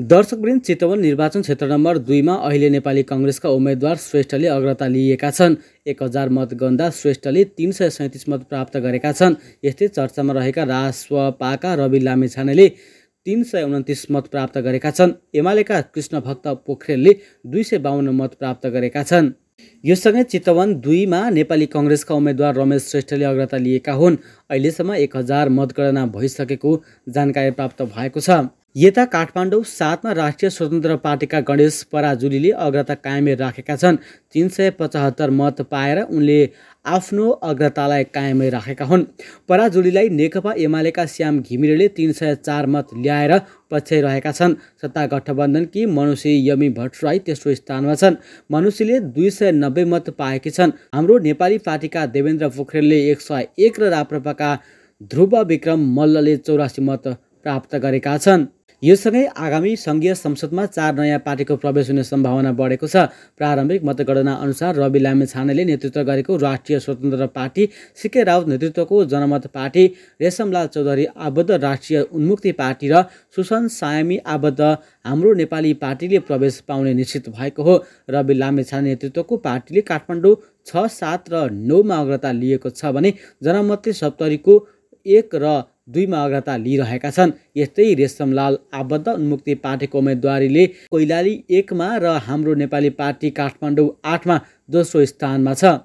दर्शकवृन्द चितवन निर्वाचन क्षेत्र नम्बर दुईमा अहिले नेपाली कङ्ग्रेसका उम्मेद्वार श्रेष्ठले अग्रता लिएका छन् एक हजार गन्दा श्रेष्ठले तिन सय सैँतिस मत प्राप्त गरेका छन् यस्तै चर्चामा रहेका रासपाका रवि लामेछानेले तिन सय उन्तिस मत प्राप्त गरेका छन् एमालेका कृष्ण भक्त पोखरेलले दुई सय बाहन्न मत प्राप्त गरेका छन् योसँगै चितवन दुईमा नेपाली कङ्ग्रेसका उम्मेद्वार रमेश श्रेष्ठले अग्रता लिएका हुन् अहिलेसम्म एक हजार मतगणना भइसकेको जानकारी प्राप्त भएको छ यता काठमाडौँ सातमा राष्ट्रिय स्वतन्त्र पार्टीका गणेश पराजुलीले अग्रता कायम राखेका छन् तिन सय पचहत्तर मत पाएर उनले आफ्नो अग्रतालाई कायमै राखेका हुन् पराजुलीलाई नेकपा एमालेका श्याम घिमिरेले तिन सय चार मत ल्याएर पछ्याइरहेका छन् सत्ता गठबन्धनकी मनुषी यमी भट्टराई तेस्रो स्थानमा छन् मनुषीले दुई सय नब्बे मत पाएकी छन् हाम्रो नेपाली पार्टीका देवेन्द्र पोखरेलले एक सय एक र राप्रपाका ध्रुव विक्रम मल्लले चौरासी मत प्राप्त गरेका छन् योसँगै आगामी सङ्घीय संसदमा चार नयाँ पार्टीको प्रवेश हुने सम्भावना बढेको छ प्रारम्भिक मतगणना अनुसार रवि लामे छानेले नेतृत्व गरेको राष्ट्रिय स्वतन्त्र पार्टी सिके राउत नेतृत्वको जनमत पार्टी रेशमलाल चौधरी आबद्ध राष्ट्रिय उन्मुक्ति पार्टी र सुशन सायमी आबद्ध हाम्रो नेपाली पार्टीले प्रवेश पाउने निश्चित भएको हो रवि लामे छाने नेतृत्वको पार्टीले काठमाडौँ छ सात र नौमा अग्रता लिएको छ भने जनमतले सप्तरीको एक र दुईमा अग्रता लिइरहेका छन् यस्तै रेशमलाल आबद्ध उन्मुक्ति पार्टीको उम्मेदवारीले कोइलाली एकमा र हाम्रो नेपाली पार्टी काठमाडौँ आठमा दोस्रो स्थानमा छ